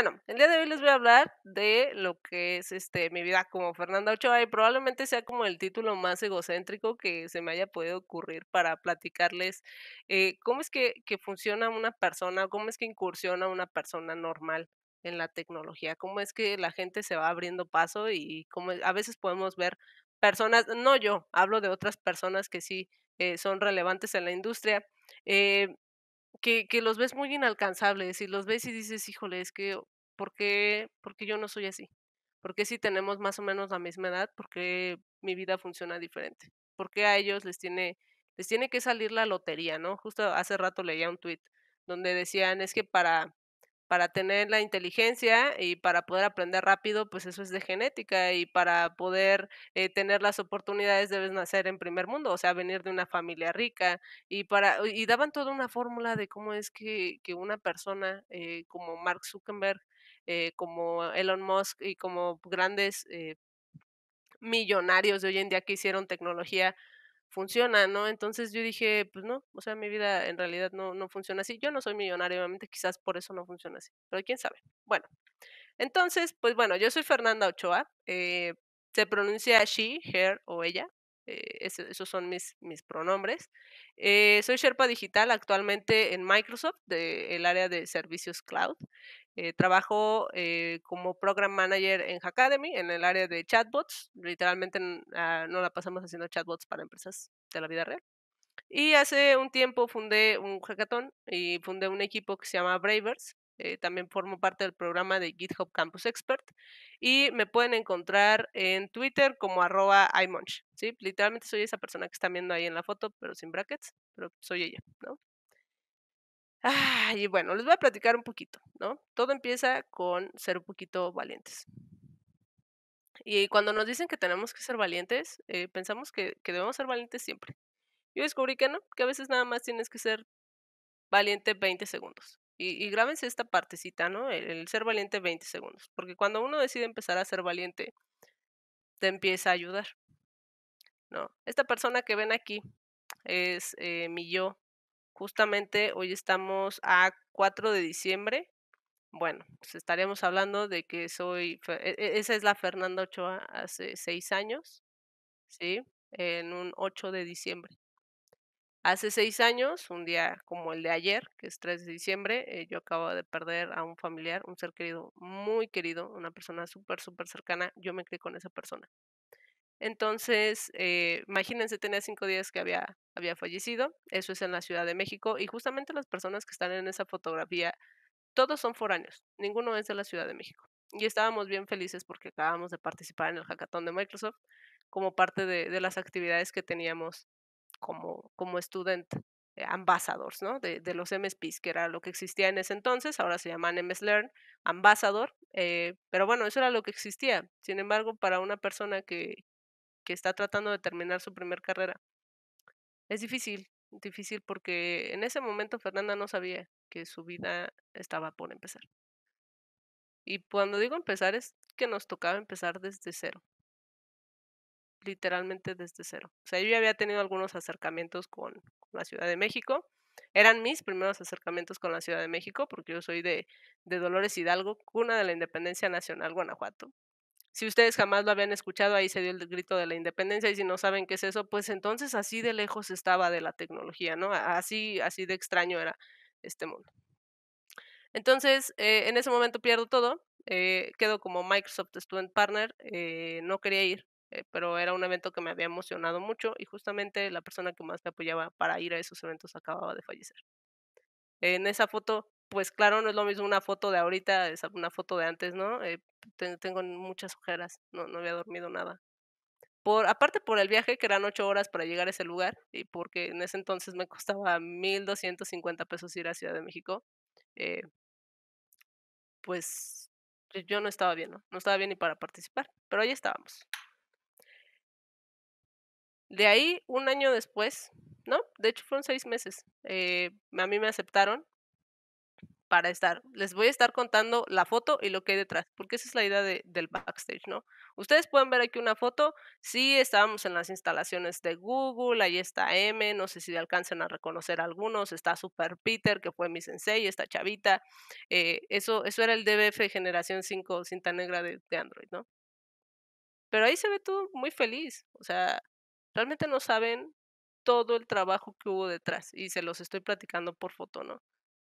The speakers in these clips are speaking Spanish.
Bueno, el día de hoy les voy a hablar de lo que es este mi vida como Fernanda Ochoa y probablemente sea como el título más egocéntrico que se me haya podido ocurrir para platicarles eh, cómo es que, funciona una persona, cómo es que incursiona una persona normal en la tecnología, cómo es que la gente se va abriendo paso y cómo a veces podemos ver personas, no yo, hablo de otras personas que sí eh, son relevantes en la industria. Eh, que, los ves muy inalcanzables y los ves y dices, híjole, es que, ¿por qué, yo no soy así? ¿Por qué si tenemos más o menos la misma edad, por qué mi vida funciona diferente? ¿Por qué a ellos les tiene, les tiene que salir la lotería, no? Justo hace rato leía un tweet donde decían, es que para para tener la inteligencia y para poder aprender rápido, pues eso es de genética y para poder eh, tener las oportunidades debes nacer en primer mundo, o sea, venir de una familia rica y para y daban toda una fórmula de cómo es que, que una persona eh, como Mark Zuckerberg, eh, como Elon Musk y como grandes eh, millonarios de hoy en día que hicieron tecnología funciona, ¿no? Entonces yo dije, pues no, o sea, mi vida en realidad no, funciona así. Yo no soy millonario, obviamente, quizás por eso no funciona así, pero quién sabe. Bueno, entonces, pues bueno, yo soy Fernanda Ochoa, eh, se pronuncia she, her o ella, eh, esos son mis, mis pronombres. Eh, soy Sherpa Digital actualmente en Microsoft, del el área de servicios cloud. Eh, trabajo eh, como Program Manager en Hackademy, en el área de chatbots. Literalmente ah, no la pasamos haciendo chatbots para empresas de la vida real. Y hace un tiempo fundé un hackathon y fundé un equipo que se llama Bravers. Eh, también formo parte del programa de GitHub Campus Expert. Y me pueden encontrar en Twitter como arroba Literalmente soy esa persona que están viendo ahí en la foto, pero sin brackets, pero soy ella, ¿no? y bueno, les voy a platicar un poquito, ¿no? Todo empieza con ser un poquito valientes. Y cuando nos dicen que tenemos que ser valientes, eh, pensamos que, debemos ser valientes siempre. Yo descubrí que no, que a veces nada más tienes que ser valiente 20 segundos. Y, grábense esta partecita, ¿no? El, ser valiente 20 segundos. Porque cuando uno decide empezar a ser valiente, te empieza a ayudar. ¿No? Esta persona que ven aquí es eh, mi yo Justamente hoy estamos a 4 de diciembre. Bueno, pues estaremos hablando de que soy, e, e, esa es la Fernanda Ochoa hace seis años, ¿sí? En un 8 de diciembre. Hace seis años, un día como el de ayer, que es 3 de diciembre, eh, yo acabo de perder a un familiar, un ser querido muy querido, una persona súper, súper cercana. Yo me crié con esa persona. Entonces, eh, imagínense, tenía cinco días que había, había fallecido. Eso es en la Ciudad de México. Y justamente las personas que están en esa fotografía, todos son foráneos. Ninguno es de la Ciudad de México. Y estábamos bien felices porque acabamos de participar en el hackathon de Microsoft como parte de, las actividades que teníamos como, como student eh, ambassadors, ¿no? De, los MSPs, que era lo que existía en ese entonces, ahora se llaman MS Learn, ambassador, eh, pero bueno, eso era lo que existía. Sin embargo, para una persona que, que está tratando de terminar su primer carrera. Es difícil, difícil porque en ese momento Fernanda no sabía que su vida estaba por empezar. Y cuando digo empezar es que nos tocaba empezar desde cero. Literalmente desde cero. O sea, yo había tenido algunos acercamientos con, con la Ciudad de México. Eran mis primeros acercamientos con la Ciudad de México porque yo soy de, de Dolores Hidalgo, cuna de la Independencia Nacional Guanajuato. Si ustedes jamás lo habían escuchado, ahí se dio el grito de la independencia y si no saben qué es eso, pues entonces así de lejos estaba de la tecnología, ¿no? Así, así de extraño era este mundo. Entonces, eh, en ese momento pierdo todo, eh, quedo como Microsoft Student Partner, eh, no quería ir, pero era un evento que me había emocionado mucho y justamente la persona que más me apoyaba para ir a esos eventos acababa de fallecer. En esa foto pues claro, no es lo mismo una foto de ahorita, es una foto de antes, ¿no? Eh, tengo muchas ojeras, no, no había dormido nada. Por, aparte por el viaje, que eran ocho horas para llegar a ese lugar, y porque en ese entonces me costaba 1.250 pesos ir a Ciudad de México, eh, pues eh, yo no estaba bien, ¿no? No estaba bien ni para participar, pero ahí estábamos. De ahí, un año después, ¿no? De hecho, fueron seis meses. a mí me aceptaron para estar. Les voy a estar contando la foto y lo que hay detrás, porque esa es la idea del backstage, ¿no? Ustedes pueden ver aquí una foto. Sí, estábamos en las instalaciones de Google, ahí está M, no sé si alcancen a reconocer algunos, está Super Peter, que fue mi sensei, esta chavita. Eh, eso, eso era el DBF generación 5, cinta negra de, de Android, ¿no? Pero ahí se ve todo muy feliz, o sea, realmente no saben todo el trabajo que hubo detrás y se los estoy platicando por foto, ¿no?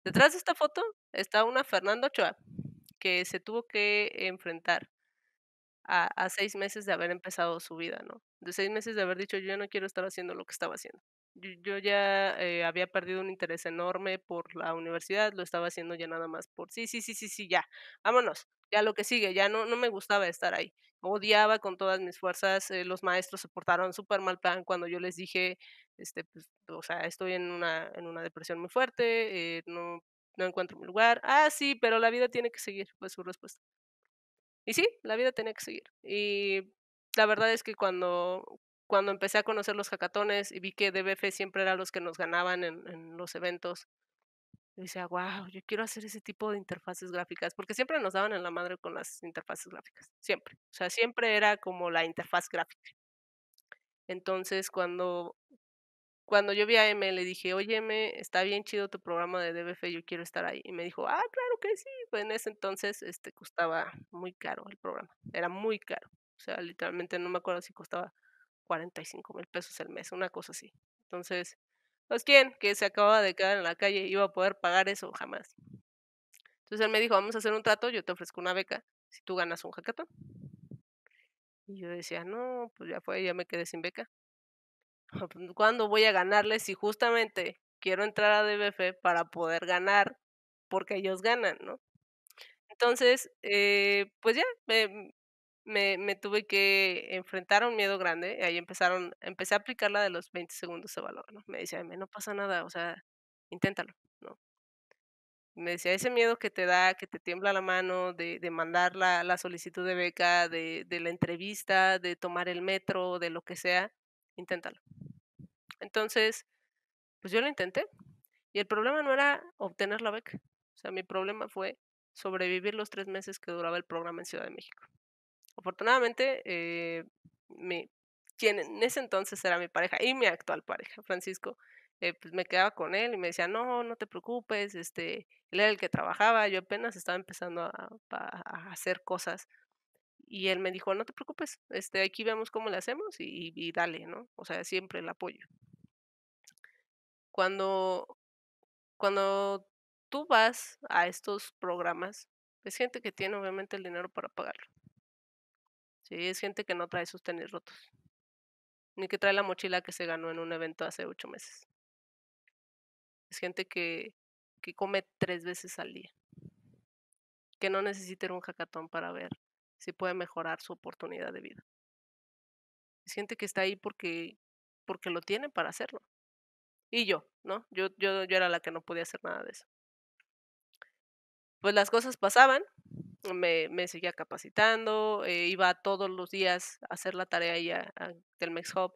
Detrás de esta foto está una Fernanda Ochoa que se tuvo que enfrentar a, a, seis meses de haber empezado su vida, ¿no? De seis meses de haber dicho, yo no quiero estar haciendo lo que estaba haciendo yo ya eh, había perdido un interés enorme por la universidad, lo estaba haciendo ya nada más por sí, sí, sí, sí, sí, ya, vámonos, ya lo que sigue, ya no, no me gustaba estar ahí. Odiaba con todas mis fuerzas, eh, los maestros se portaron súper mal plan cuando yo les dije, este, pues, o sea, estoy en una, en una depresión muy fuerte, eh, no, no encuentro mi lugar. Ah, sí, pero la vida tiene que seguir, fue su respuesta. Y sí, la vida tiene que seguir. Y la verdad es que cuando, cuando empecé a conocer los hackatones y vi que DBF siempre era los que nos ganaban en, los eventos, y decía, wow, yo quiero hacer ese tipo de interfaces gráficas, porque siempre nos daban en la madre con las interfaces gráficas, siempre. O sea, siempre era como la interfaz gráfica. Entonces, cuando, cuando yo vi a M, le dije, oye, M, está bien chido tu programa de DBF, yo quiero estar ahí. Y me dijo, ah, claro que sí. Pues en ese entonces este, costaba muy caro el programa, era muy caro. O sea, literalmente no me acuerdo si costaba 45 mil pesos al mes, una cosa así. Entonces, pues quién que se acababa de quedar en la calle iba a poder pagar eso jamás. Entonces él me dijo, vamos a hacer un trato, yo te ofrezco una beca si tú ganas un hackathon. Y yo decía, no, pues ya fue, ya me quedé sin beca. Pues, ¿Cuándo voy a ganarle si justamente quiero entrar a DBF para poder ganar? Porque ellos ganan, ¿no? Entonces, eh, pues ya, me, me, tuve que enfrentar a un miedo grande. Y ahí empezaron, empecé a aplicar la de los 20 segundos de valor, ¿no? Me decía, no pasa nada, o sea, inténtalo, ¿no? me decía, ese miedo que te da, que te tiembla la mano, de, mandar la, solicitud de beca, de, de, la entrevista, de tomar el metro, de lo que sea, inténtalo. Entonces, pues yo lo intenté. Y el problema no era obtener la beca. O sea, mi problema fue sobrevivir los tres meses que duraba el programa en Ciudad de México. Afortunadamente, eh, mi, quien en ese entonces era mi pareja y mi actual pareja, Francisco, eh, pues me quedaba con él y me decía, no, no te preocupes, este, él era el que trabajaba, yo apenas estaba empezando a, hacer cosas. Y él me dijo, no te preocupes, este, aquí vemos cómo le hacemos y, dale, ¿no? O sea, siempre el apoyo. Cuando, cuando tú vas a estos programas, es gente que tiene obviamente el dinero para pagarlo. Sí, es gente que no trae sus tenis rotos. Ni que trae la mochila que se ganó en un evento hace ocho meses. Es gente que, que come tres veces al día. Que no necesita un jacatón para ver si puede mejorar su oportunidad de vida. Es gente que está ahí porque, porque lo tiene para hacerlo. Y yo, ¿no? Yo, yo, yo era la que no podía hacer nada de eso. Pues las cosas pasaban, me, seguía capacitando, eh, iba todos los días a hacer la tarea ahí del a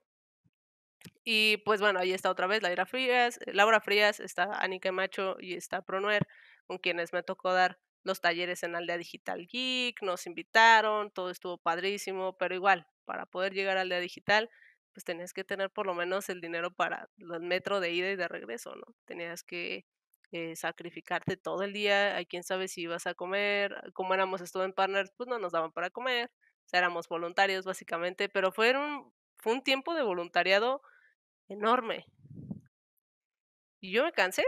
Y pues bueno, ahí está otra vez Laura Frías, eh, Laura Frías, está Anika Macho y está Pronuer, con quienes me tocó dar los talleres en Aldea Digital Geek, nos invitaron, todo estuvo padrísimo, pero igual, para poder llegar a Aldea Digital, pues tenías que tener por lo menos el dinero para el metro de ida y de regreso, ¿no? Tenías que eh, sacrificarte todo el día, a quién sabe si ibas a comer, como éramos estuve en Partners, pues no nos daban para comer, éramos voluntarios básicamente, pero fue un, fue un tiempo de voluntariado enorme. Y yo me cansé,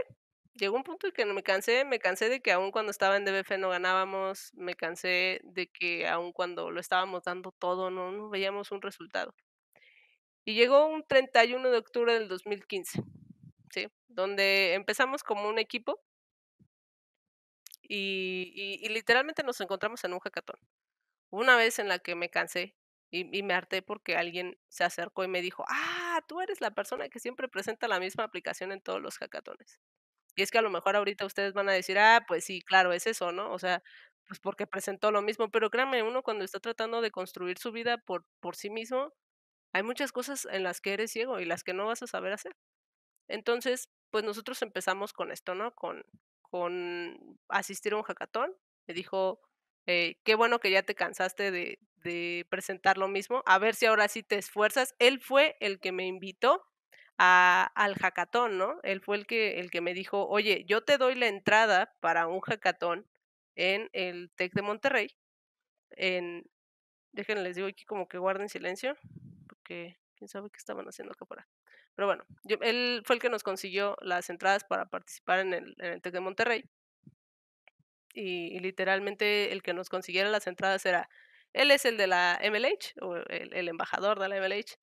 llegó un punto en que me cansé, me cansé de que aún cuando estaba en DBF no ganábamos, me cansé de que aún cuando lo estábamos dando todo no, no veíamos un resultado. Y llegó un 31 de octubre del 2015. Donde empezamos como un equipo y, literalmente nos encontramos en un hackathon. Una vez en la que me cansé y, me harté porque alguien se acercó y me dijo, ah, tú eres la persona que siempre presenta la misma aplicación en todos los hackatones. Y es que a lo mejor ahorita ustedes van a decir, ah, pues sí, claro, es eso, ¿no? O sea, pues porque presentó lo mismo, pero créanme, uno cuando está tratando de construir su vida por, por sí mismo, hay muchas cosas en las que eres ciego y las que no vas a saber hacer. Entonces, pues nosotros empezamos con esto, ¿no? Con, con asistir a un hackathon. Me dijo, eh, qué bueno que ya te cansaste de, presentar lo mismo, a ver si ahora sí te esfuerzas. Él fue el que me invitó al hackathon, ¿no? Él fue el que, el que me dijo, oye, yo te doy la entrada para un hackathon en el TEC de Monterrey. En, les digo aquí como que guarden silencio, porque quién sabe qué estaban haciendo acá por acá. Pero bueno, él fue el que nos consiguió las entradas para participar en el, en de Monterrey. Y, literalmente el que nos consiguiera las entradas era, él es el de la MLH, o el, embajador de la MLH.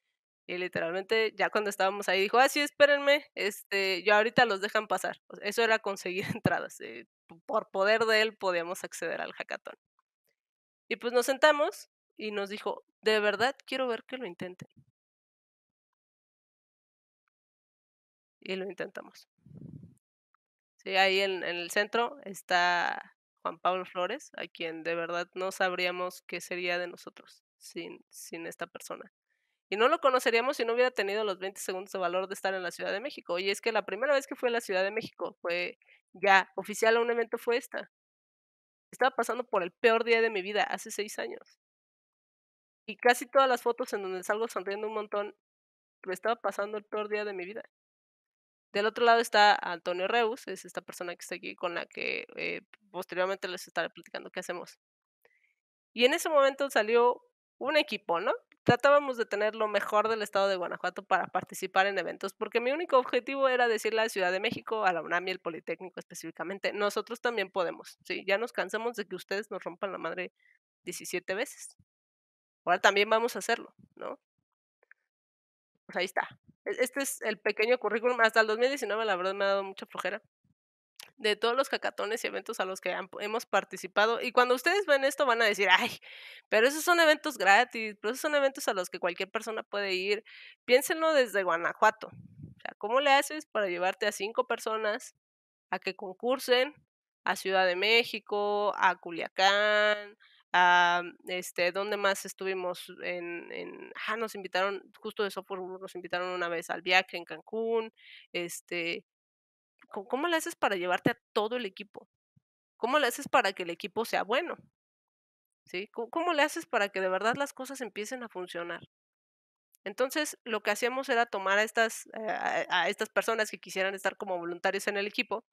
Y literalmente ya cuando estábamos ahí dijo, ah, sí, espérenme, este, yo ahorita los dejan pasar. Eso era conseguir entradas. Eh, por poder de él podíamos acceder al hackathon. Y pues nos sentamos y nos dijo, de verdad quiero ver que lo intenten. y lo intentamos. ahí en, el centro está Juan Pablo Flores, a quien de verdad no sabríamos qué sería de nosotros sin, sin esta persona. Y no lo conoceríamos si no hubiera tenido los 20 segundos de valor de estar en la Ciudad de México. Y es que la primera vez que fui a la Ciudad de México fue ya oficial a un evento fue esta. Estaba pasando por el peor día de mi vida hace seis años. Y casi todas las fotos en donde salgo sonriendo un montón, lo estaba pasando el peor día de mi vida. Del otro lado está Antonio Reus, es esta persona que está aquí con la que eh, posteriormente les estaré platicando qué hacemos. Y en ese momento salió un equipo, ¿no? Tratábamos de tener lo mejor del estado de Guanajuato para participar en eventos, porque mi único objetivo era decirle a la Ciudad de México, a la UNAM y el Politécnico específicamente, nosotros también podemos, ¿sí? Ya nos cansamos de que ustedes nos rompan la madre 17 veces. Ahora también vamos a hacerlo, ¿no? Pues ahí está, e-, este es el pequeño currículum. Hasta el 2019, la verdad, me ha dado mucha flojera de todos los cacatones y eventos a los que hemos participado. Y cuando ustedes ven esto van a decir, ay, pero esos son eventos gratis, pero esos son eventos a los que cualquier persona puede ir. Piénsenlo desde Guanajuato. O sea, ¿cómo le haces para llevarte a cinco personas a que concursen a Ciudad de México, a Culiacán, Ah, este, ¿dónde más estuvimos? En, ah, nos invitaron, justo de Software nos invitaron una vez al viaje en Cancún, este, ¿cómo, le haces para llevarte a todo el equipo? ¿Cómo le haces para que el equipo sea bueno? ¿Sí? ¿Cómo, le haces para que de verdad las cosas empiecen a funcionar? Entonces, lo que hacíamos era tomar a estas, eh, a estas personas que quisieran estar como voluntarios en el equipo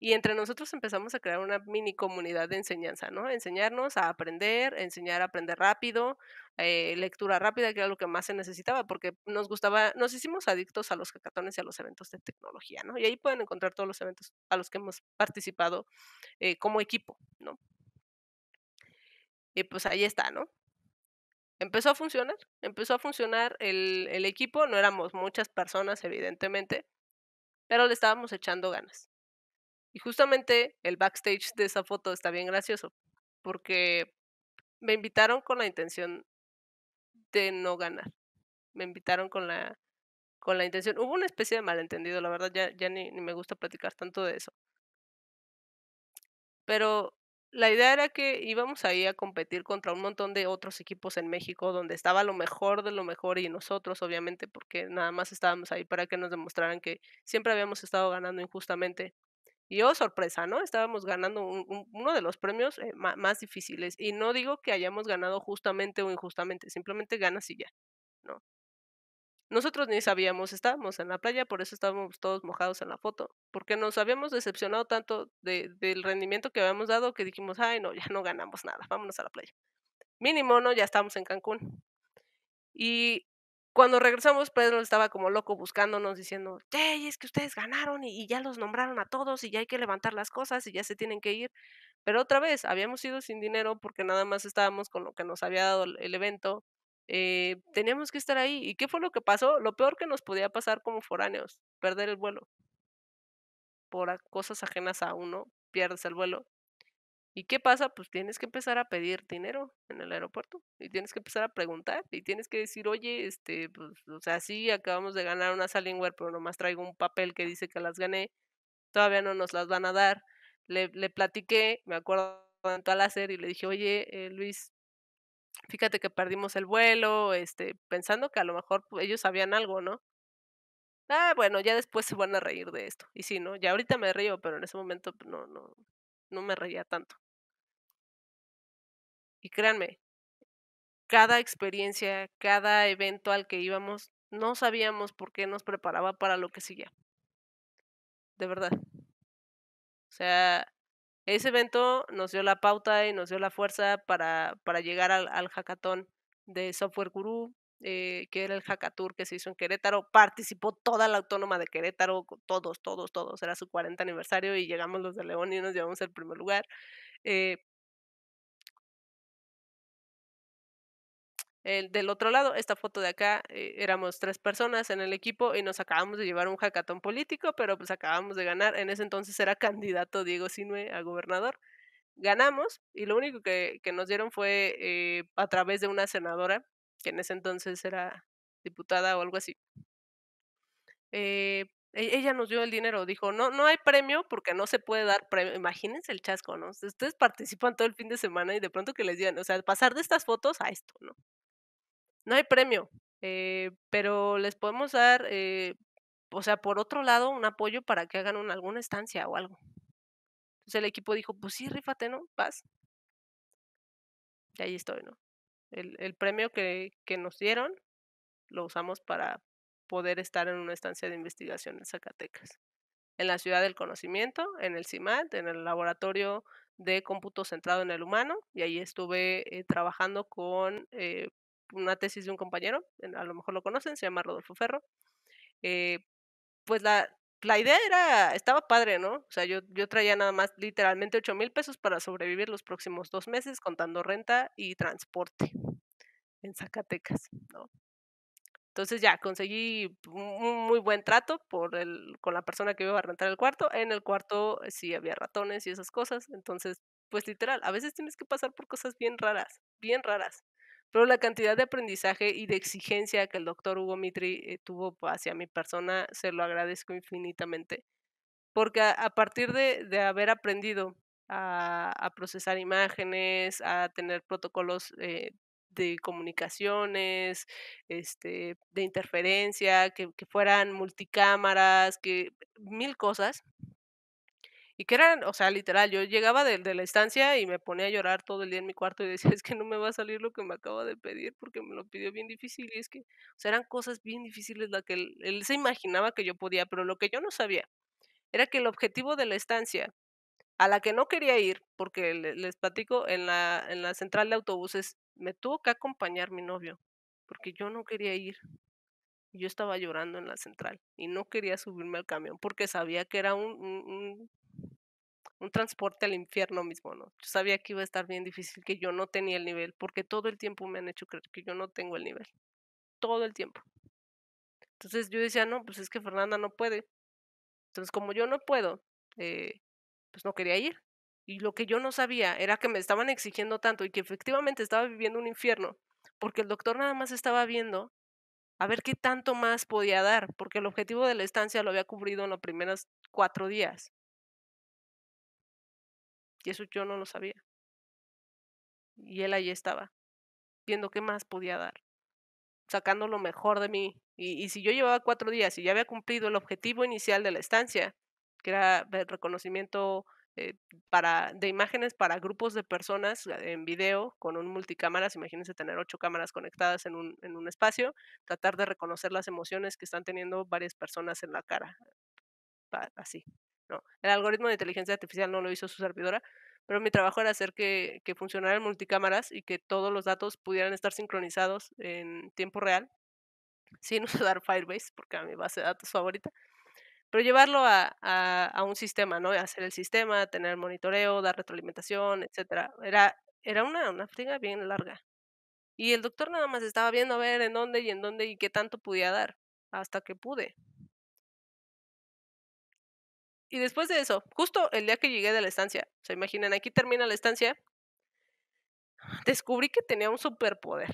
y entre nosotros empezamos a crear una mini comunidad de enseñanza, ¿no? Enseñarnos a aprender, enseñar a aprender rápido, eh, lectura rápida, que era lo que más se necesitaba, porque nos gustaba, nos hicimos adictos a los cacatones y a los eventos de tecnología, ¿no? Y ahí pueden encontrar todos los eventos a los que hemos participado eh, como equipo, ¿no? Y pues ahí está, ¿no? Empezó a funcionar, empezó a funcionar el equipo, no éramos muchas personas, evidentemente, pero le estábamos echando ganas. Y justamente el backstage de esa foto está bien gracioso, porque me invitaron con la intención de no ganar. Me invitaron con la, con la intención. Hubo una especie de malentendido, la verdad, ya, ya ni, ni me gusta platicar tanto de eso. Pero la idea era que íbamos ahí a competir contra un montón de otros equipos en México, donde estaba lo mejor de lo mejor y nosotros, obviamente, porque nada más estábamos ahí para que nos demostraran que siempre habíamos estado ganando injustamente y oh, sorpresa, ¿no? Estábamos ganando uno de los premios eh, más, difíciles. Y no digo que hayamos ganado justamente o injustamente, simplemente ganas y ya, ¿no? Nosotros ni sabíamos, estábamos en la playa, por eso estábamos todos mojados en la foto, porque nos habíamos decepcionado tanto del rendimiento que habíamos dado que dijimos, ay, no, ya no ganamos nada, vámonos a la playa. Mínimo, ¿no? Ya estamos en Cancún. Y cuando regresamos, Pedro estaba como loco buscándonos, diciendo, hey, es que ustedes ganaron y, ya los nombraron a todos y ya hay que levantar las cosas y ya se tienen que ir. Pero otra vez, habíamos ido sin dinero porque nada más estábamos con lo que nos había dado el evento. Eh, teníamos que estar ahí. ¿Y qué fue lo que pasó? Lo peor que nos podía pasar como foráneos, perder el vuelo. Por cosas ajenas a uno, pierdes el vuelo. ¿Y qué pasa? Pues tienes que empezar a pedir dinero en el aeropuerto y tienes que empezar a preguntar y tienes que decir, oye, este, pues, o sea, sí, acabamos de ganar una salingware, pero nomás traigo un papel que dice que las gané, todavía no nos las van a dar. Le, le platiqué, me acuerdo, tanto al hacer y le dije, oye, eh, Luis, fíjate que perdimos el vuelo, este, pensando que a lo mejor pues, ellos sabían algo, ¿no? Ah, bueno, ya después se van a reír de esto. Y sí, ¿no? Ya ahorita me río, pero en ese momento pues, no, no, no me reía tanto. Y créanme, cada experiencia, cada evento al que íbamos, no sabíamos por qué nos preparaba para lo que seguía. De verdad. O sea, ese evento nos dio la pauta y nos dio la fuerza para, para llegar al, al hackathon de Software Guru, eh, que era el Hackatour que se hizo en Querétaro. Participó toda la autónoma de Querétaro, todos, todos, todos. Era su 40 aniversario y llegamos los de León y nos llevamos el primer lugar. Eh, Eh, del otro lado, esta foto de acá, eh, éramos tres personas en el equipo y nos acabamos de llevar un jacatón político, pero pues acabamos de ganar. En ese entonces era candidato Diego Sinue a gobernador. Ganamos y lo único que, que nos dieron fue eh, a través de una senadora, que en ese entonces era diputada o algo así. Eh, e-, ella nos dio el dinero, dijo, no, no hay premio porque no se puede dar premio. Imagínense el chasco, ¿no? Ustedes participan todo el fin de semana y de pronto que les digan, o sea, pasar de estas fotos a esto, ¿no? No hay premio, eh, pero les podemos dar, eh, o sea, por otro lado, un apoyo para que hagan alguna estancia o algo. Entonces el equipo dijo, pues sí, rifate, ¿no? Vas. Y ahí estoy, ¿no? El, premio que, nos dieron lo usamos para poder estar en una estancia de investigación en Zacatecas, en la ciudad del conocimiento, en el CIMAT, en el laboratorio de cómputo centrado en el humano, y ahí estuve eh, trabajando con una tesis de un compañero, a lo mejor lo conocen, se llama Rodolfo Ferro. Eh, pues la, la idea era, estaba padre, ¿no? O sea, yo, yo traía nada más literalmente 8 mil pesos para sobrevivir los próximos dos meses contando renta y transporte en Zacatecas, ¿no? Entonces ya, conseguí un muy buen trato por el, con la persona que iba a rentar el cuarto. En el cuarto eh, sí había ratones y esas cosas. Entonces, pues literal, a veces tienes que pasar por cosas bien raras, bien raras pero la cantidad de aprendizaje y de exigencia que el doctor Hugo Mitri eh, tuvo hacia mi persona, se lo agradezco infinitamente, porque a, partir de, haber aprendido a, procesar imágenes, a tener protocolos eh, de comunicaciones, este, de interferencia, que, que fueran multicámaras, que mil cosas, y que eran, o sea, literal, yo llegaba de, la estancia y me ponía a llorar todo el día en mi cuarto y decía, es que no me va a salir lo que me acaba de pedir porque me lo pidió bien difícil y es que, o sea, eran cosas bien difíciles las que él, se imaginaba que yo podía, pero lo que yo no sabía era que el objetivo de la estancia a la que no quería ir, porque les platico, en la, en la central de autobuses me tuvo que acompañar mi novio, porque yo no quería ir. Yo estaba llorando en la central y no quería subirme al camión porque sabía que era un un transporte al infierno mismo, ¿no? Yo sabía que iba a estar bien difícil, que yo no tenía el nivel, porque todo el tiempo me han hecho creer que yo no tengo el nivel. Todo el tiempo. Entonces yo decía, no, pues es que Fernanda no puede. Entonces como yo no puedo, eh, pues no quería ir. Y lo que yo no sabía era que me estaban exigiendo tanto y que efectivamente estaba viviendo un infierno, porque el doctor nada más estaba viendo a ver qué tanto más podía dar, porque el objetivo de la estancia lo había cubrido en los primeros cuatro días. Y eso yo no lo sabía. Y él allí estaba, viendo qué más podía dar, sacando lo mejor de mí. Y, y si yo llevaba cuatro días y ya había cumplido el objetivo inicial de la estancia, que era el reconocimiento eh, para, de imágenes para grupos de personas eh, en video con un multicámaras, imagínense tener ocho cámaras conectadas en un, en un espacio, tratar de reconocer las emociones que están teniendo varias personas en la cara, así, no, el algoritmo de inteligencia artificial no lo hizo su servidora, pero mi trabajo era hacer que, funcionaran multicámaras y que todos los datos pudieran estar sincronizados en tiempo real, sin usar Firebase, porque a mi base de datos favorita, pero llevarlo a, a, un sistema, ¿no? Hacer el sistema, tener monitoreo, dar retroalimentación, etc. Era, era una, una friga bien larga. Y el doctor nada más estaba viendo a ver en dónde y en dónde y qué tanto podía dar, hasta que pude. Y después de eso, justo el día que llegué de la estancia, se imaginan, aquí termina la estancia, descubrí que tenía un superpoder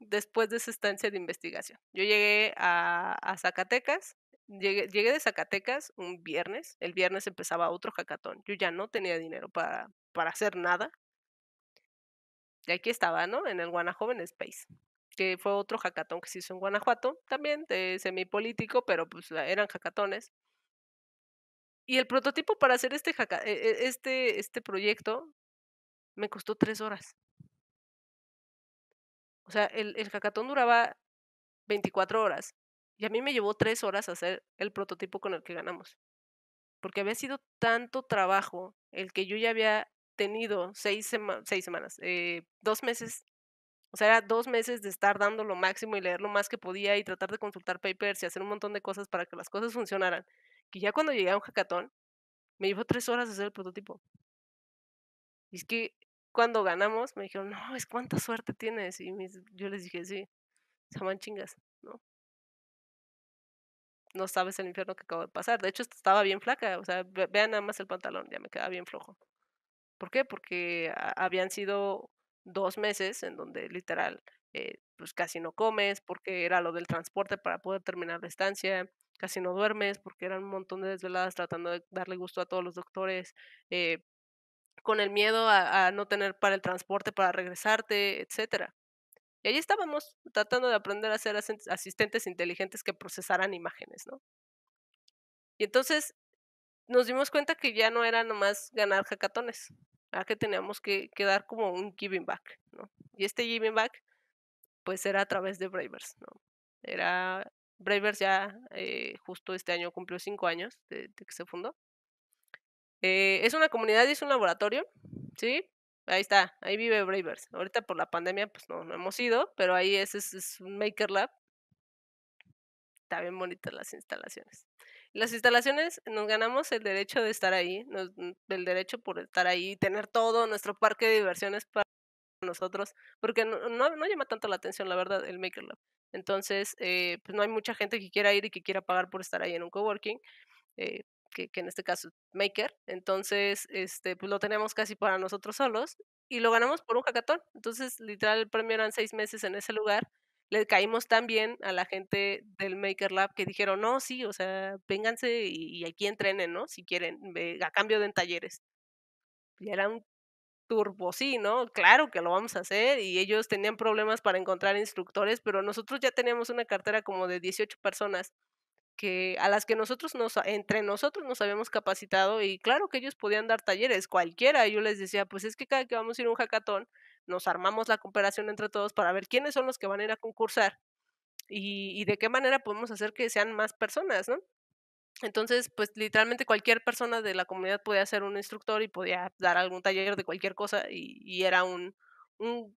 después de esa estancia de investigación. Yo llegué a, Zacatecas, llegué, de Zacatecas un viernes, el viernes empezaba otro jacatón, yo ya no tenía dinero para, para hacer nada. Y aquí estaba, ¿no? En el Guanajuato Space, que fue otro jacatón que se hizo en Guanajuato, también de semipolítico, pero pues eran jacatones. Y el prototipo para hacer este, eh, e, este, este proyecto me costó tres horas. O sea, el, el hackathon duraba 24 horas y a mí me llevó tres horas hacer el prototipo con el que ganamos. Porque había sido tanto trabajo el que yo ya había tenido seis, semanas, eh, dos meses. O sea, era dos meses de estar dando lo máximo y leer lo más que podía y tratar de consultar papers y hacer un montón de cosas para que las cosas funcionaran que ya cuando llegué a un hackathon, me llevó tres horas hacer el prototipo. Y es que cuando ganamos, me dijeron, no, es cuánta suerte tienes. Y mis, yo les dije, sí, se van chingas, ¿no? No sabes el infierno que acabo de pasar. De hecho, estaba bien flaca. O sea, vean nada más el pantalón, ya me quedaba bien flojo. ¿Por qué? Porque ah, habían sido dos meses en donde literal eh, pues casi no comes porque era lo del transporte para poder terminar la estancia, casi no duermes porque eran un montón de desveladas tratando de darle gusto a todos los doctores, eh, con el miedo a, no tener para el transporte, para regresarte, etcétera. Y ahí estábamos tratando de aprender a ser asistentes inteligentes que procesaran imágenes, ¿no? Y entonces nos dimos cuenta que ya no era nomás ganar hackatones, a ah, que teníamos que, que, dar como un giving back, ¿no? Y este giving back pues era a través de Bravers, ¿no? Era, Bravers ya eh, justo este año cumplió cinco años de, que se fundó. Eh, es una comunidad y es un laboratorio, ¿sí? Ahí está, ahí vive Bravers. Ahorita por la pandemia, pues no, no hemos ido, pero ahí es, es, un Maker Lab. Está bien bonitas las instalaciones. Las instalaciones, nos ganamos el derecho de estar ahí, nos, mm, el derecho por estar ahí, y tener todo nuestro parque de diversiones para nosotros, porque no, no, llama tanto la atención, la verdad, el Maker Lab. Entonces, eh, pues no hay mucha gente que quiera ir y que quiera pagar por estar ahí en un coworking, eh, que, en este caso es Maker. Entonces, este, pues lo tenemos casi para nosotros solos y lo ganamos por un hackathon. Entonces, literal, el premio eran seis meses en ese lugar. Le caímos también a la gente del Maker Lab que dijeron, no, sí, o sea, vénganse y, aquí entrenen, ¿no? Si quieren, a cambio de en talleres. Y era un turbo sí, ¿no? Claro que lo vamos a hacer y ellos tenían problemas para encontrar instructores, pero nosotros ya teníamos una cartera como de 18 personas que a las que nosotros nos entre nosotros nos habíamos capacitado y claro que ellos podían dar talleres cualquiera, yo les decía, pues es que cada que vamos a ir a un hackatón, nos armamos la cooperación entre todos para ver quiénes son los que van a ir a concursar y, y de qué manera podemos hacer que sean más personas, ¿no? Entonces, pues literalmente cualquier persona de la comunidad podía ser un instructor y podía dar algún taller de cualquier cosa y, era un, un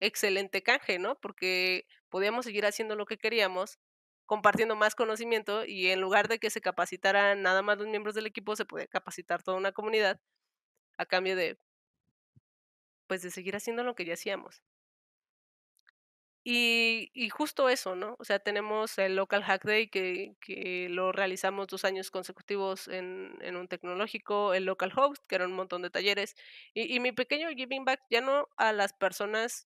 excelente canje, ¿no? Porque podíamos seguir haciendo lo que queríamos, compartiendo más conocimiento y en lugar de que se capacitaran nada más los miembros del equipo, se podía capacitar toda una comunidad a cambio de, pues, de seguir haciendo lo que ya hacíamos. Y, justo eso, ¿no? O sea, tenemos el Local Hack Day que, lo realizamos dos años consecutivos en, un tecnológico, el Local Host, que era un montón de talleres, y, mi pequeño giving back ya no a las personas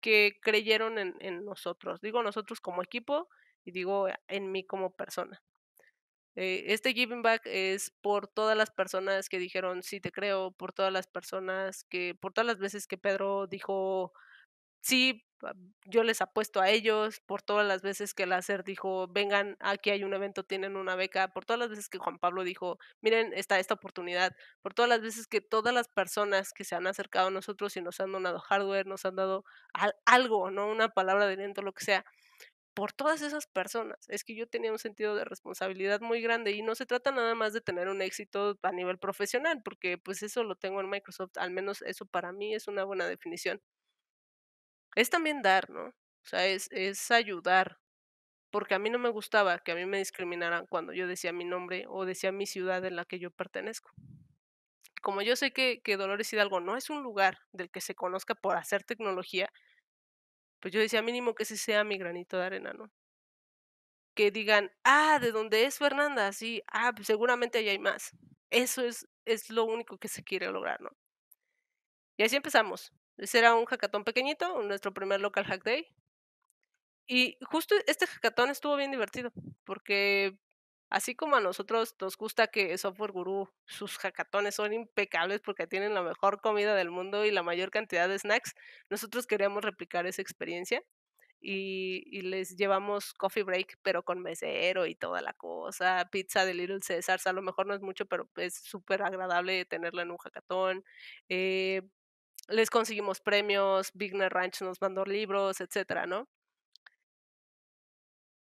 que creyeron en, nosotros, digo nosotros como equipo y digo en mí como persona. Eh, este giving back es por todas las personas que dijeron sí te creo, por todas las personas que, por todas las veces que Pedro dijo sí, ah, yo les apuesto a ellos por todas las veces que SER dijo, vengan, aquí hay un evento, tienen una beca, por todas las veces que Juan Pablo dijo, miren, está esta oportunidad, por todas las veces que todas las personas que se han acercado a nosotros y nos han donado hardware, nos han dado algo, ¿no? Una palabra de aliento, lo que sea. Por todas esas personas, es que yo tenía un sentido de responsabilidad muy grande y no se trata nada más de tener un éxito a nivel profesional, porque pues eso lo tengo en Microsoft, al menos eso para mí es una buena definición es también dar, ¿no? O sea, es, es ayudar. Porque a mí no me gustaba que a mí me discriminaran cuando yo decía mi nombre o decía mi ciudad en la que yo pertenezco. Como yo sé que, que Dolores Hidalgo no es un lugar del que se conozca por hacer tecnología, pues yo decía mínimo que ese sea mi granito de arena, ¿no? Que digan, ah, ¿de dónde es Fernanda? Sí, ah, pues seguramente allá hay más. Eso es, es lo único que se quiere lograr, ¿no? Y así empezamos era un hackatón pequeñito, nuestro primer local hack day. Y justo este hackatón estuvo bien divertido, porque así como a nosotros nos gusta que Software Guru, sus hackatones son impecables porque tienen la mejor comida del mundo y la mayor cantidad de snacks, nosotros queríamos replicar esa experiencia. Y, les llevamos coffee break, pero con mesero y toda la cosa, pizza de Little Caesar, a lo mejor no es mucho, pero es súper agradable tenerla en un jacatón, eh, les conseguimos premios, Bigner Ranch nos mandó libros, etcétera, ¿no?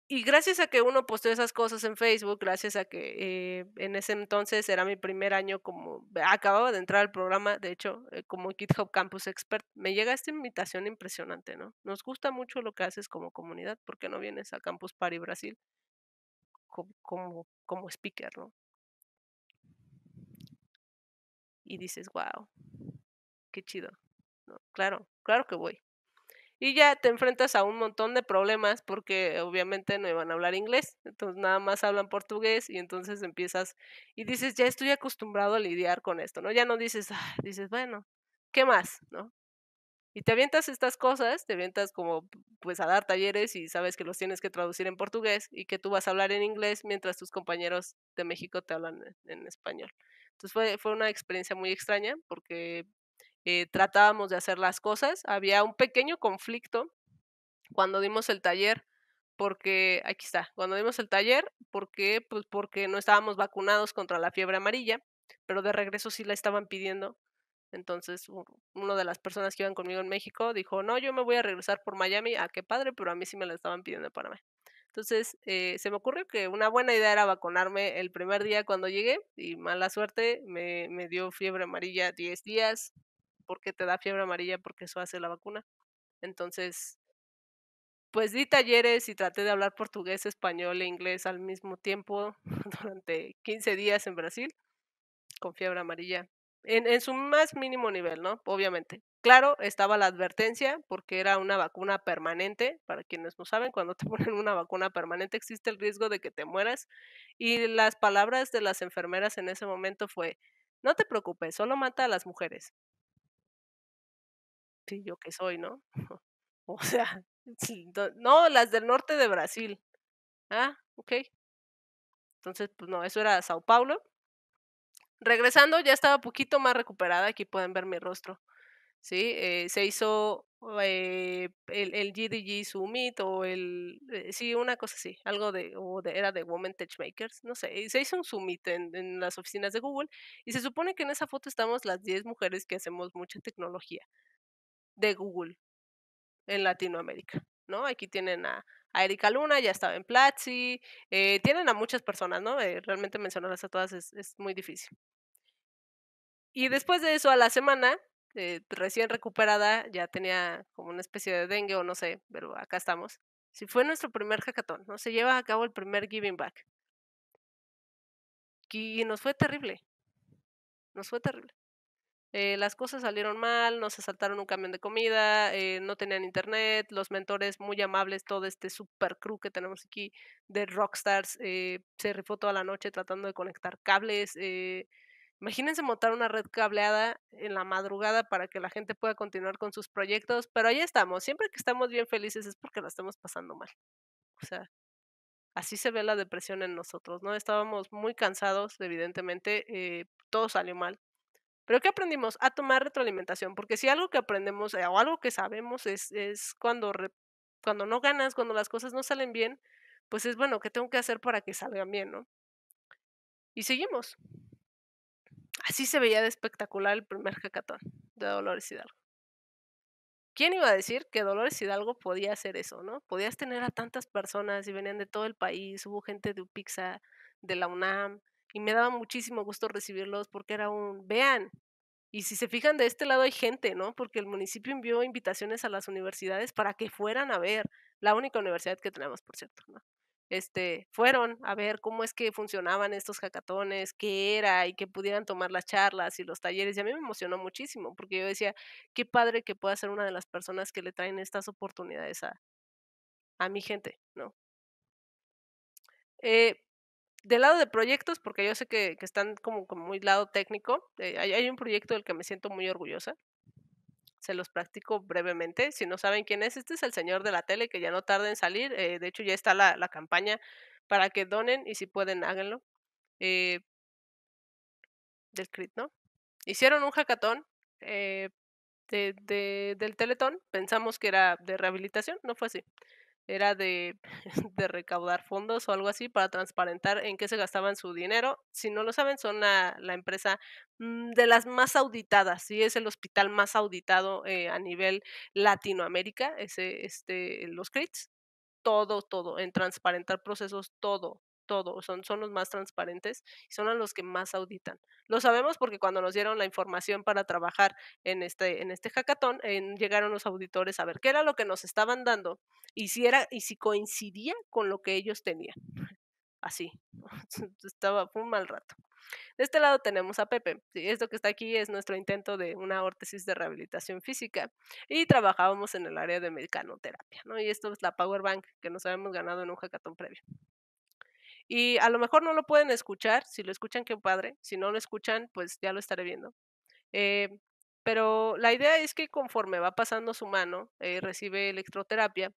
Y gracias a que uno posteó esas cosas en Facebook, gracias a que eh, en ese entonces era mi primer año como, acababa de entrar al programa, de hecho, eh, como GitHub Campus Expert, me llega esta invitación impresionante, ¿no? Nos gusta mucho lo que haces como comunidad, ¿por qué no vienes a Campus Party Brasil como, como, como speaker, ¿no? Y dices, wow, qué chido. No, claro, claro que voy. Y ya te enfrentas a un montón de problemas porque obviamente no iban a hablar inglés, entonces nada más hablan portugués y entonces empiezas y dices, ya estoy acostumbrado a lidiar con esto, ¿no? Ya no dices, ah", dices, bueno, ¿qué más? ¿No? Y te avientas estas cosas, te avientas como pues a dar talleres y sabes que los tienes que traducir en portugués y que tú vas a hablar en inglés mientras tus compañeros de México te hablan en, español. Entonces fue, fue, una experiencia muy extraña porque eh, tratábamos de hacer las cosas. Había un pequeño conflicto cuando dimos el taller, porque, aquí está, cuando dimos el taller, porque Pues porque no estábamos vacunados contra la fiebre amarilla, pero de regreso sí la estaban pidiendo. Entonces, una de las personas que iban conmigo en México dijo, no, yo me voy a regresar por Miami, ah, qué padre, pero a mí sí me la estaban pidiendo para mí. Entonces, eh, se me ocurrió que una buena idea era vacunarme el primer día cuando llegué y mala suerte, me, me dio fiebre amarilla 10 días, porque te da fiebre amarilla porque eso hace la vacuna. Entonces, pues di talleres y traté de hablar portugués, español e inglés al mismo tiempo durante 15 días en Brasil con fiebre amarilla. En, en, su más mínimo nivel, ¿no? Obviamente. Claro, estaba la advertencia porque era una vacuna permanente. Para quienes no saben, cuando te ponen una vacuna permanente existe el riesgo de que te mueras. Y las palabras de las enfermeras en ese momento fue, no te preocupes, solo mata a las mujeres yo que soy, ¿no? O sea, no, las del norte de Brasil. Ah, ok. Entonces, pues no, eso era Sao Paulo. Regresando, ya estaba poquito más recuperada. Aquí pueden ver mi rostro. Sí, eh, se hizo eh, el, el, GDG Summit o el, eh, sí, una cosa así, algo de, o era de Women Tech Makers, no sé, se hizo un Summit en, en, las oficinas de Google y se supone que en esa foto estamos las 10 mujeres que hacemos mucha tecnología, de Google en Latinoamérica, ¿no? Aquí tienen a, Erika Luna, ya estaba en Platzi, eh, tienen a muchas personas, ¿no? Eh, realmente mencionarlas a todas es, muy difícil. Y después de eso, a la semana, eh, recién recuperada, ya tenía como una especie de dengue o no sé, pero acá estamos. Si fue nuestro primer hackathon, ¿no? Se lleva a cabo el primer Giving Back. Y nos fue terrible. Nos fue terrible. Eh, las cosas salieron mal, nos saltaron un camión de comida, eh, no tenían internet, los mentores muy amables, todo este super crew que tenemos aquí de rockstars eh, se rifó toda la noche tratando de conectar cables. Eh, imagínense montar una red cableada en la madrugada para que la gente pueda continuar con sus proyectos, pero ahí estamos, siempre que estamos bien felices es porque la estamos pasando mal. O sea, así se ve la depresión en nosotros, ¿no? Estábamos muy cansados, evidentemente, todo salió mal, pero ¿qué aprendimos? A tomar retroalimentación, porque si algo que aprendemos eh, o algo que sabemos es, cuando, cuando no ganas, cuando las cosas no salen bien, pues es bueno, ¿qué tengo que hacer para que salgan bien, no? Y seguimos. Así se veía de espectacular el primer hackathon de Dolores Hidalgo. ¿Quién iba a decir que Dolores Hidalgo podía hacer eso, no? Podías tener a tantas personas y venían de todo el país, hubo gente de UPIXA, de la UNAM, y me daba muchísimo gusto recibirlos porque era un, vean, y si se fijan de este lado hay gente, ¿no? Porque el municipio envió invitaciones a las universidades para que fueran a ver, la única universidad que tenemos, por cierto, ¿no? Este, fueron a ver cómo es que funcionaban estos jacatones, qué era y que pudieran tomar las charlas y los talleres. Y a mí me emocionó muchísimo porque yo decía, qué padre que pueda ser una de las personas que le traen estas oportunidades a, a mi gente, ¿no? Eh, del lado de proyectos, porque yo sé que, están como, como, muy lado técnico, eh, hay, un proyecto del que me siento muy orgullosa. Se los practico brevemente. Si no saben quién es, este es el señor de la tele que ya no tarda en salir. Eh, de hecho, ya está la, campaña para que donen y si pueden, háganlo. Eh, del CRIT, ¿no? Hicieron un hackatón eh, de, de, del Teletón. Pensamos que era de rehabilitación, no fue así era de, de, recaudar fondos o algo así para transparentar en qué se gastaban su dinero. Si no lo saben, son la, empresa mm, de las más auditadas, ¿sí? es el hospital más auditado eh, a nivel Latinoamérica, ese, este, los CRITs. Todo, todo, en transparentar procesos, todo, todo, son, los más transparentes y son los que más auditan. Lo sabemos porque cuando nos dieron la información para trabajar en este, en este hackathon, llegaron los auditores a ver qué era lo que nos estaban dando y si, y si coincidía con lo que ellos tenían. Así, estaba un mal rato. De este lado tenemos a Pepe. Esto que está aquí es nuestro intento de una órtesis de rehabilitación física y trabajábamos en el área de mecanoterapia, ¿no? Y esto es la power bank que nos habíamos ganado en un hackathon previo. Y a lo mejor no lo pueden escuchar, si lo escuchan, qué padre, si no lo escuchan, pues ya lo estaré viendo. Eh, pero la idea es que conforme va pasando su mano, eh, recibe electroterapia.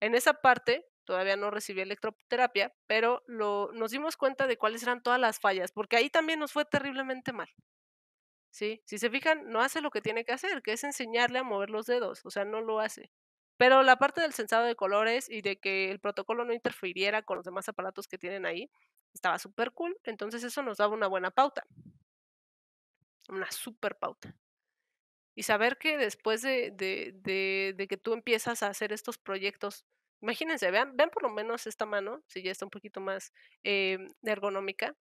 En esa parte todavía no recibió electroterapia, pero lo, nos dimos cuenta de cuáles eran todas las fallas, porque ahí también nos fue terriblemente mal. ¿Sí? Si se fijan, no hace lo que tiene que hacer, que es enseñarle a mover los dedos, o sea, no lo hace. Pero la parte del sensado de colores y de que el protocolo no interfiriera con los demás aparatos que tienen ahí, estaba súper cool. Entonces eso nos daba una buena pauta. Una super pauta. Y saber que después de, que tú empiezas a hacer estos proyectos, imagínense, vean, por lo menos esta mano, si ya está un poquito más eh, ergonómica.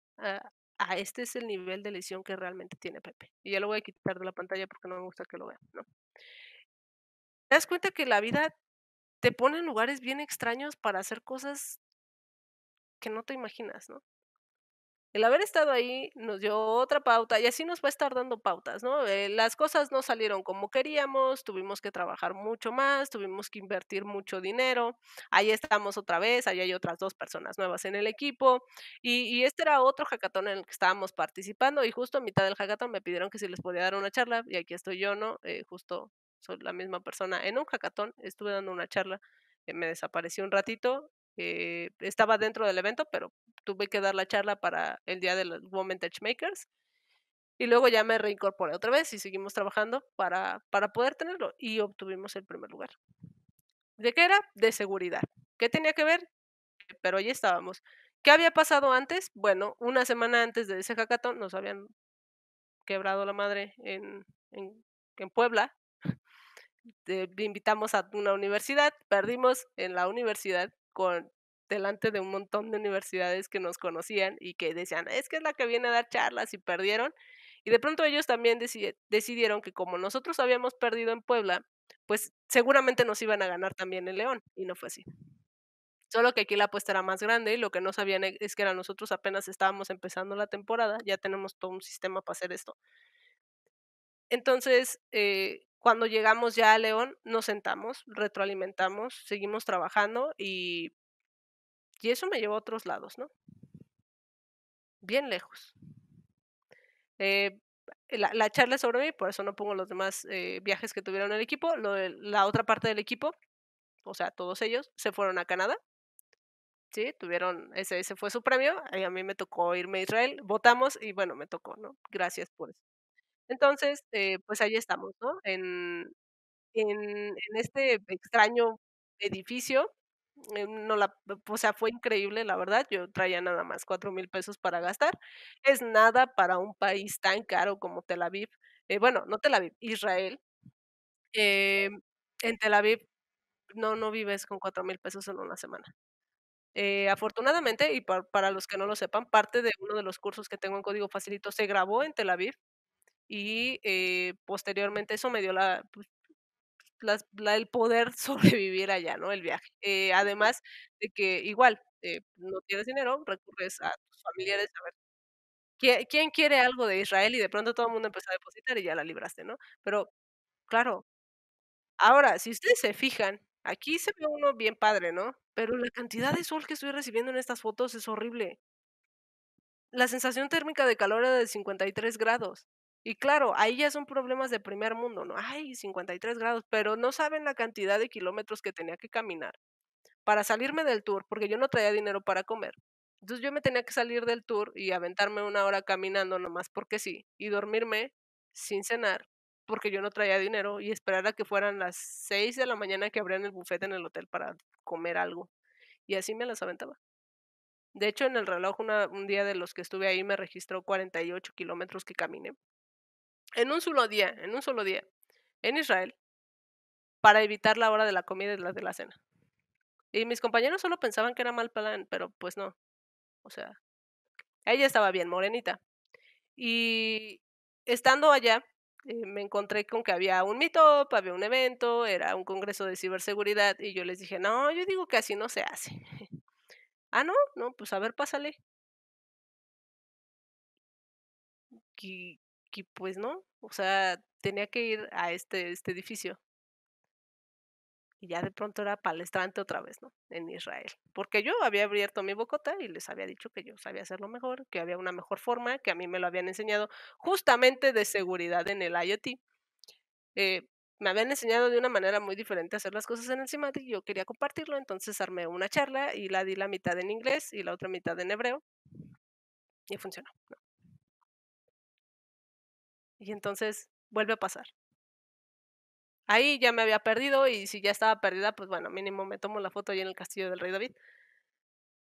a este es el nivel de lesión que realmente tiene Pepe. Y ya lo voy a quitar de la pantalla porque no me gusta que lo vean, ¿no? Te das cuenta que la vida te pone en lugares bien extraños para hacer cosas que no te imaginas, ¿no? El haber estado ahí nos dio otra pauta y así nos va a estar dando pautas, ¿no? Eh, las cosas no salieron como queríamos, tuvimos que trabajar mucho más, tuvimos que invertir mucho dinero, ahí estamos otra vez, ahí hay otras dos personas nuevas en el equipo y, este era otro hackathon en el que estábamos participando y justo a mitad del hackathon me pidieron que si les podía dar una charla y aquí estoy yo, ¿no? Eh, justo soy la misma persona. En un hackatón estuve dando una charla, me desapareció un ratito, eh, estaba dentro del evento, pero tuve que dar la charla para el día de los Women Tech Makers. Y luego ya me reincorporé otra vez y seguimos trabajando para, para poder tenerlo y obtuvimos el primer lugar. ¿De qué era? De seguridad. ¿Qué tenía que ver? Pero ahí estábamos. ¿Qué había pasado antes? Bueno, una semana antes de ese hackathon nos habían quebrado la madre en, en Puebla invitamos a una universidad, perdimos en la universidad con delante de un montón de universidades que nos conocían y que decían, es que es la que viene a dar charlas y perdieron. Y de pronto ellos también decidieron que como nosotros habíamos perdido en Puebla, pues seguramente nos iban a ganar también en León. Y no fue así. Solo que aquí la apuesta era más grande y lo que no sabían e, es que era nosotros apenas estábamos empezando la temporada, ya tenemos todo un sistema para hacer esto. Entonces, eh, cuando llegamos ya a León, nos sentamos, retroalimentamos, seguimos trabajando y, eso me llevó a otros lados, ¿no? Bien lejos. Eh, la, charla sobre mí, por eso no pongo los demás eh, viajes que tuvieron el equipo. la otra parte del equipo, o sea, todos ellos, se fueron a Canadá. Sí, tuvieron, ese, ese fue su premio. a mí me tocó irme a Israel, votamos y bueno, me tocó, ¿no? Gracias por eso. Entonces, eh, pues ahí estamos, ¿no? En, en, este extraño edificio. Eh, no la, o sea, fue increíble, la verdad. Yo traía nada más cuatro mil pesos para gastar. Es nada para un país tan caro como Tel Aviv. Eh, bueno, no Tel Aviv, Israel. en Tel Aviv no, no vives con cuatro mil pesos en una semana. afortunadamente, y para los que no lo sepan, parte de uno de los cursos que tengo en Código Facilito se grabó en Tel Aviv y eh, posteriormente eso me dio la, pues, el poder sobrevivir allá, ¿no? El viaje. Eh, además de que igual, eh, no tienes dinero, recurres a tus familiares a ver. ¿quién, quiere algo de Israel? Y de pronto todo el mundo empezó a depositar y ya la libraste, ¿no? Pero, claro, ahora, si ustedes se fijan, aquí se ve uno bien padre, ¿no? Pero la cantidad de sol que estoy recibiendo en estas fotos es horrible. La sensación térmica de calor era de 53 grados. Y claro, ahí ya son problemas de primer mundo, ¿no? Ay, 53 grados, pero no saben la cantidad de kilómetros que tenía que caminar para salirme del tour, porque yo no traía dinero para comer. Entonces yo me tenía que salir del tour y aventarme una hora caminando nomás porque sí, y dormirme sin cenar porque yo no traía dinero y esperar a que fueran las 6 de la mañana que abrían el buffet en el hotel para comer algo. Y así me las aventaba. De hecho, en el reloj un día de los que estuve ahí me registró 48 kilómetros que caminé en un solo día, en un solo día, en Israel, para evitar la hora de la comida y la, de la cena. Y mis compañeros solo pensaban que era mal plan, pero pues no. O sea, ella estaba bien, morenita. Y estando allá, eh, me encontré con que había un meetup, había un evento, era un congreso de ciberseguridad y yo les dije, no, yo digo que así no se hace. ah, no, no, pues a ver, pásale y pues no, o sea, tenía que ir a este, este edificio. Y ya de pronto era palestrante otra vez, ¿no? En Israel. Porque yo había abierto mi bocota y les había dicho que yo sabía hacerlo mejor, que había una mejor forma, que a mí me lo habían enseñado justamente de seguridad en el IoT. Eh, me habían enseñado de una manera muy diferente hacer las cosas en el CIMAT y yo quería compartirlo, entonces armé una charla y la di la mitad en inglés y la otra mitad en hebreo y funcionó. ¿no? Y entonces vuelve a pasar. Ahí ya me había perdido y si ya estaba perdida, pues bueno, mínimo me tomo la foto ahí en el castillo del rey David.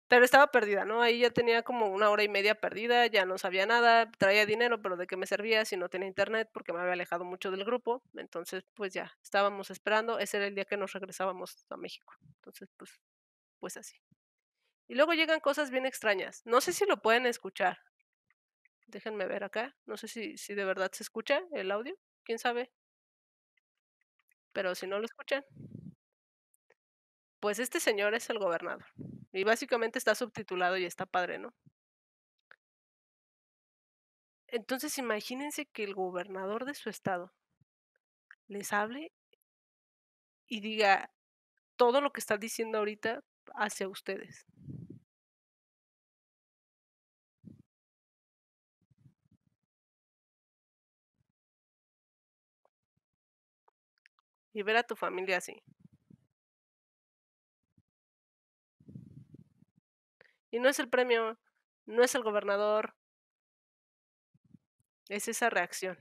Pero estaba perdida, ¿no? Ahí ya tenía como una hora y media perdida, ya no sabía nada, traía dinero, pero ¿de qué me servía si no tenía internet? Porque me había alejado mucho del grupo. Entonces, pues ya, estábamos esperando. Ese era el día que nos regresábamos a México. Entonces, pues, pues así. Y luego llegan cosas bien extrañas. No sé si lo pueden escuchar. Déjenme ver acá. No sé si, si de verdad se escucha el audio. ¿Quién sabe? Pero si no lo escuchan, pues este señor es el gobernador. Y básicamente está subtitulado y está padre, ¿no? Entonces imagínense que el gobernador de su estado les hable y diga todo lo que está diciendo ahorita hacia ustedes. y ver a tu familia así. Y no es el premio, no es el gobernador, es esa reacción.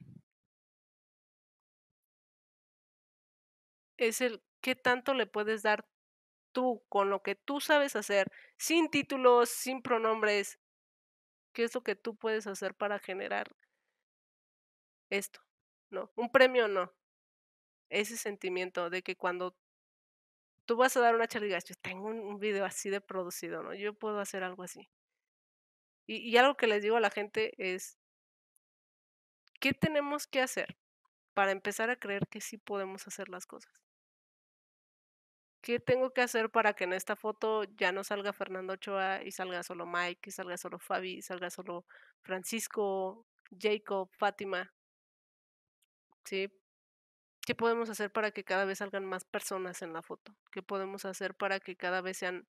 Es el qué tanto le puedes dar tú con lo que tú sabes hacer, sin títulos, sin pronombres, qué es lo que tú puedes hacer para generar esto. No, un premio no, ese sentimiento de que cuando tú vas a dar una charla y digas, yo tengo un, video así de producido, ¿no? Yo puedo hacer algo así. Y, y algo que les digo a la gente es, ¿qué tenemos que hacer para empezar a creer que sí podemos hacer las cosas? ¿Qué tengo que hacer para que en esta foto ya no salga Fernando Ochoa y salga solo Mike, y salga solo Fabi, y salga solo Francisco, Jacob, Fátima? ¿Sí? ¿Qué podemos hacer para que cada vez salgan más personas en la foto? ¿Qué podemos hacer para que cada vez sean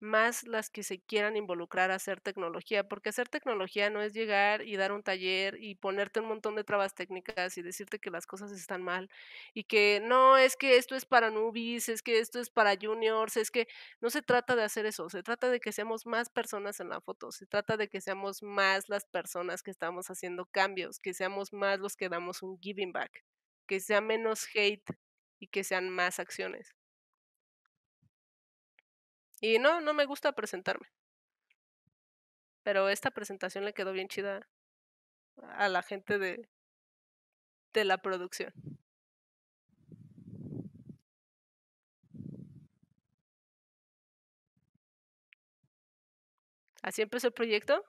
más las que se quieran involucrar a hacer tecnología? Porque hacer tecnología no es llegar y dar un taller y ponerte un montón de trabas técnicas y decirte que las cosas están mal y que no, es que esto es para nubis, es que esto es para juniors, es que no se trata de hacer eso, se trata de que seamos más personas en la foto, se trata de que seamos más las personas que estamos haciendo cambios, que seamos más los que damos un giving back que sea menos hate y que sean más acciones. Y no, no me gusta presentarme. Pero esta presentación le quedó bien chida a la gente de, de la producción. Así empezó el proyecto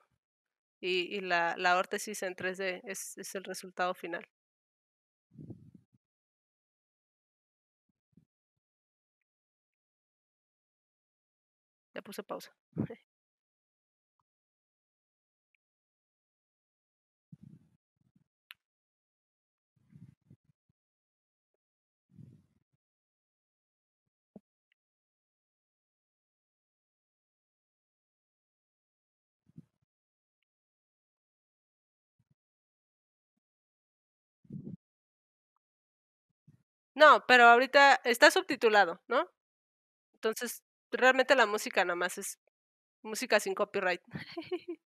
y, la, la órtesis en 3D es el resultado final. puse pausa. No, pero ahorita está subtitulado, ¿no? Entonces realmente la música nada más es música sin copyright.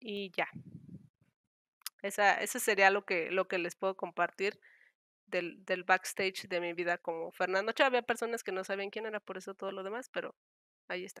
y ya. Esa, ese sería lo que, lo que les puedo compartir del, backstage de mi vida como Fernando Chávez. Había personas que no sabían quién era, por eso todo lo demás, pero ahí está.